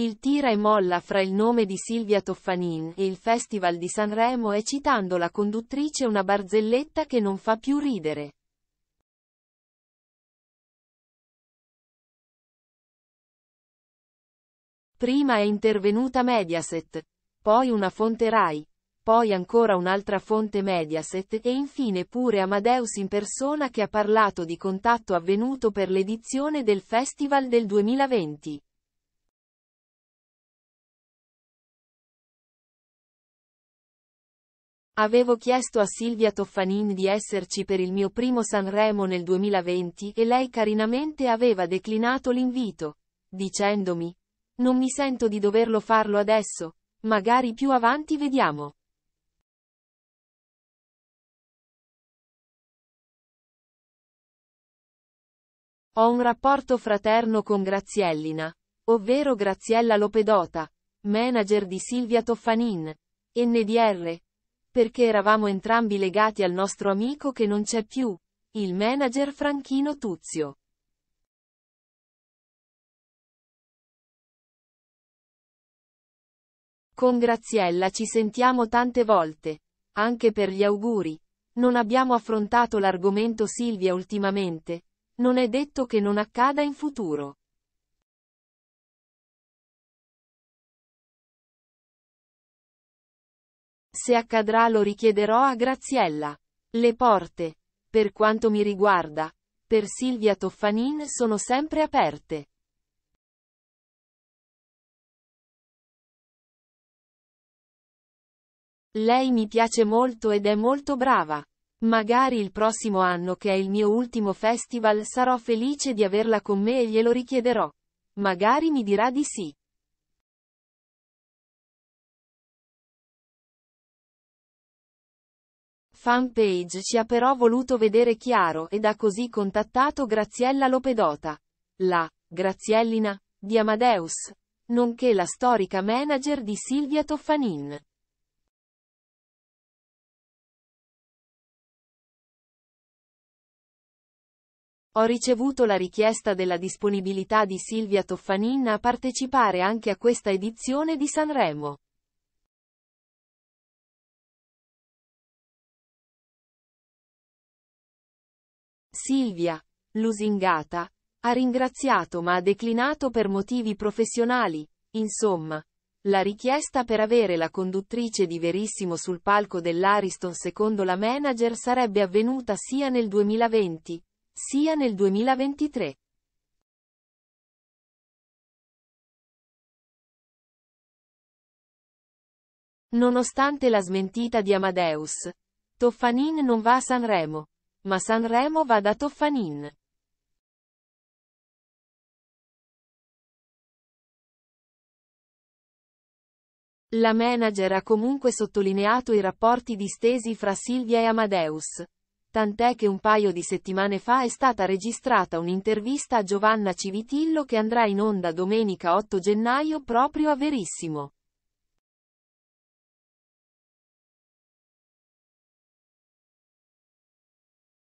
Il tira e molla fra il nome di Silvia Toffanin e il Festival di Sanremo è citando la conduttrice una barzelletta che non fa più ridere. Prima è intervenuta Mediaset, poi una fonte Rai, poi ancora un'altra fonte Mediaset e infine pure Amadeus in persona che ha parlato di contatto avvenuto per l'edizione del Festival del 2020. Avevo chiesto a Silvia Toffanin di esserci per il mio primo Sanremo nel 2020 e lei carinamente aveva declinato l'invito, dicendomi, non mi sento di doverlo farlo adesso, magari più avanti vediamo. Ho un rapporto fraterno con Graziellina, ovvero Graziella Lopedota, manager di Silvia Toffanin, NDR, perché eravamo entrambi legati al nostro amico che non c'è più, il manager Franchino Tuzio. Con Graziella ci sentiamo tante volte, anche per gli auguri. Non abbiamo affrontato l'argomento Silvia ultimamente, non è detto che non accada in futuro. Se accadrà lo richiederò a Graziella. Le porte, per quanto mi riguarda, per Silvia Toffanin sono sempre aperte. Lei mi piace molto ed è molto brava. Magari il prossimo anno che è il mio ultimo festival sarò felice di averla con me e glielo richiederò. Magari mi dirà di sì. fanpage ci ha però voluto vedere chiaro ed ha così contattato Graziella Lopedota, la Graziellina di Amadeus, nonché la storica manager di Silvia Toffanin. Ho ricevuto la richiesta della disponibilità di Silvia Toffanin a partecipare anche a questa edizione di Sanremo. Silvia, lusingata, ha ringraziato ma ha declinato per motivi professionali, insomma. La richiesta per avere la conduttrice di Verissimo sul palco dell'Ariston secondo la manager sarebbe avvenuta sia nel 2020, sia nel 2023. Nonostante la smentita di Amadeus, Toffanin non va a Sanremo. Ma Sanremo va da Toffanin. La manager ha comunque sottolineato i rapporti distesi fra Silvia e Amadeus. Tant'è che un paio di settimane fa è stata registrata un'intervista a Giovanna Civitillo che andrà in onda domenica 8 gennaio proprio a Verissimo.